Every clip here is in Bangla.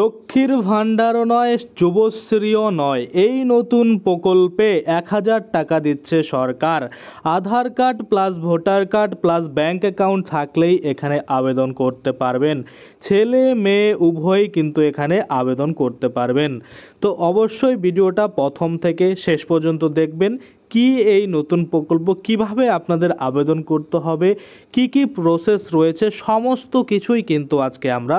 লক্ষ্মীর ভাণ্ডারও নয় যুবশ্রীও নয় এই নতুন প্রকল্পে এক হাজার টাকা দিচ্ছে সরকার Aadhaar card plus voter card plus bank account থাকলেই এখানে আবেদন করতে পারবেন ছেলে মেয়ে উভয়ই কিন্তু এখানে আবেদন করতে পারবেন তো অবশ্যই ভিডিওটা প্রথম থেকে শেষ পর্যন্ত দেখবেন কি এই নতুন প্রকল্প কিভাবে আপনাদের আবেদন করতে হবে কি কি প্রসেস রয়েছে সমস্ত কিছুই কিন্তু আজকে আমরা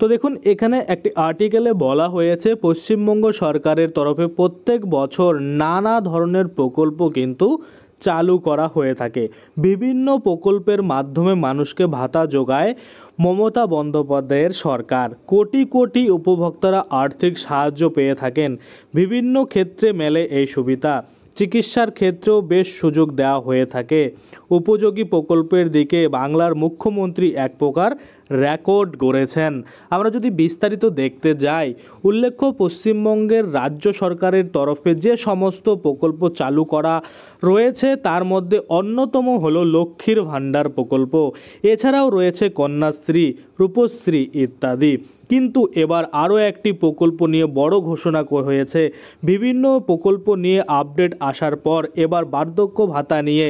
তো দেখুন এখানে একটি আর্টিকেলে বলা হয়েছে পশ্চিমবঙ্গ সরকারের তরফে প্রত্যেক বছর নানা ধরনের প্রকল্প কিন্তু চালু করা হয়ে থাকে বিভিন্ন প্রকল্পের মাধ্যমে মানুষকে ভাতা যোগায় মমতা বন্দ্যোপাধ্যায়ের সরকার কোটি কোটি উপভোক্তারা আর্থিক সাহায্য পেয়ে থাকেন বিভিন্ন ক্ষেত্রে মেলে এই সুবিধা চিকিৎসার ক্ষেত্রেও বেশ সুযোগ দেওয়া হয়ে থাকে উপযোগী প্রকল্পের দিকে বাংলার মুখ্যমন্ত্রী এক প্রকার রেকর্ড গড়েছেন আমরা যদি বিস্তারিত দেখতে যাই উল্লেখ্য পশ্চিমবঙ্গের রাজ্য সরকারের তরফে যে সমস্ত প্রকল্প চালু করা রয়েছে তার মধ্যে অন্যতম হলো লক্ষ্মীর ভাণ্ডার প্রকল্প এছাড়াও রয়েছে কন্যাশ্রী রূপশ্রী ইত্যাদি কিন্তু এবার আরও একটি প্রকল্প নিয়ে বড় ঘোষণা হয়েছে বিভিন্ন প্রকল্প নিয়ে আপডেট আসার পর এবার বার্ধক্য ভাতা নিয়ে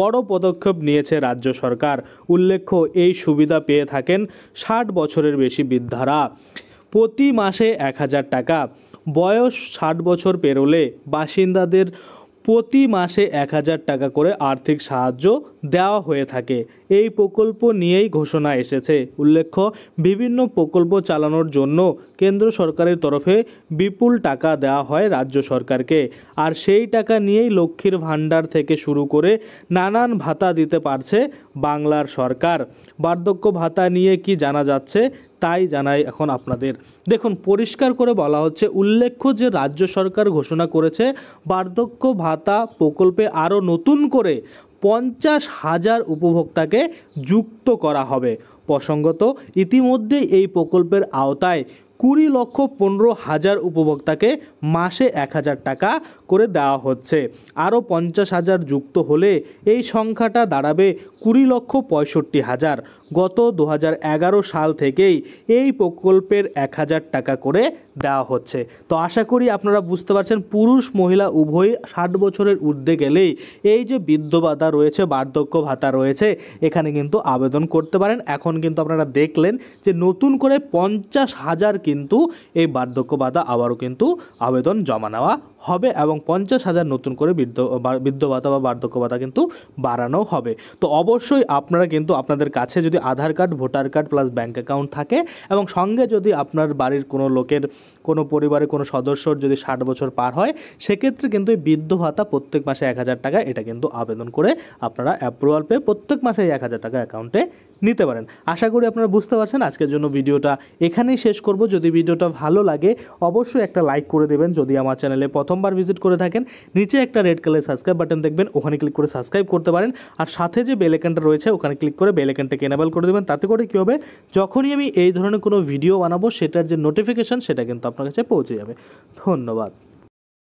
বড় পদক্ষেপ নিয়েছে রাজ্য সরকার উল্লেখ্য এই সুবিধা পেয়ে থাকে থাকেন ষাট বছরের বেশি বৃদ্ধারা প্রতি মাসে এক হাজার টাকা বয়স ষাট বছর পেরোলে বাসিন্দাদের প্রতি মাসে এক হাজার টাকা করে আর্থিক সাহায্য দেওয়া হয়ে থাকে এই প্রকল্প নিয়েই ঘোষণা এসেছে উল্লেখ্য বিভিন্ন প্রকল্প চালানোর জন্য কেন্দ্র সরকারের তরফে বিপুল টাকা দেওয়া হয় রাজ্য সরকারকে আর সেই টাকা নিয়েই লক্ষ্মীর ভাণ্ডার থেকে শুরু করে নানান ভাতা দিতে পারছে বাংলার সরকার বার্ধক্য ভাতা নিয়ে কি জানা যাচ্ছে তাই জানাই এখন আপনাদের দেখুন পরিষ্কার করে বলা হচ্ছে উল্লেখ্য যে রাজ্য সরকার ঘোষণা করেছে বার্ধক্য ভাতা প্রকল্পে আরও নতুন করে পঞ্চাশ হাজার উপভোক্তাকে যুক্ত করা হবে প্রসঙ্গত ইতিমধ্যে এই প্রকল্পের আওতায় কুড়ি লক্ষ পনেরো হাজার উপভোক্তাকে মাসে এক হাজার টাকা করে দেওয়া হচ্ছে আরও পঞ্চাশ হাজার যুক্ত হলে এই সংখ্যাটা দাঁড়াবে কুড়ি লক্ষ পঁয়ষট্টি হাজার গত দু সাল থেকেই এই প্রকল্পের এক হাজার টাকা করে দেওয়া হচ্ছে তো আশা করি আপনারা বুঝতে পারছেন পুরুষ মহিলা উভয়ই ষাট বছরের ঊর্ধ্বে গেলেই এই যে বৃদ্ধ ভাতা রয়েছে বার্ধক্য ভাতা রয়েছে এখানে কিন্তু আবেদন করতে পারেন এখন কিন্তু আপনারা দেখলেন যে নতুন করে পঞ্চাশ হাজার কিন্তু এই বার্ধক্য ভাতা আবারও কিন্তু আবেদন জমা নেওয়া হবে এবং পঞ্চাশ হাজার নতুন করে বৃদ্ধ বৃদ্ধ ভাতা বা বার্ধক্য ভাতা কিন্তু বাড়ানো হবে তো অবশ্যই আপনারা কিন্তু আপনাদের কাছে যদি Aadhaar card voter card plus bank account থাকে এবং সঙ্গে যদি আপনার বাড়ির কোনো লোকের কোনো পরিবারের কোনো সদস্যর যদি ষাট বছর পার হয় সেক্ষেত্রে কিন্তু এই বৃদ্ধ ভাতা প্রত্যেক মাসে এক হাজার টাকা এটা কিন্তু আবেদন করে আপনারা অ্যাপ্রুভাল পেয়ে প্রত্যেক মাসে এক হাজার টাকা অ্যাকাউন্টে নিতে পারেন আশা করি আপনারা বুঝতে পারছেন আজকের জন্য ভিডিওটা এখানেই শেষ করব যদি ভিডিওটা ভালো লাগে অবশ্যই একটা লাইক করে দেবেন যদি আমার চ্যানেলে প্রথম প্রথমবার ভিজিট করে থাকেন নিচে একটা রেড কালার সাবস্ক্রাইব বাটন দেখবেন ওখানে ক্লিক করে সাবস্ক্রাইব করতে পারেন আর সাথে যে বেলেকানটা রয়েছে ওখানে ক্লিক করে বেলেকানটাকে এনাবেল করে দেবেন তাতে করে কী হবে যখনই আমি এই ধরনের কোনো ভিডিও বানাবো সেটার যে নোটিফিকেশান সেটা কিন্তু আপনার কাছে পৌঁছে যাবে ধন্যবাদ